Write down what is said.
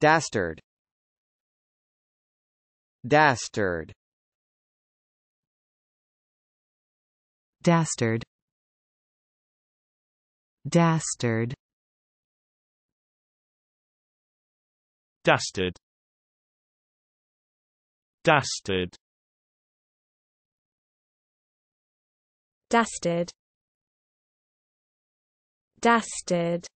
Dastard Dastard Dastard Dastard Dastard Dastard Dastard Dastard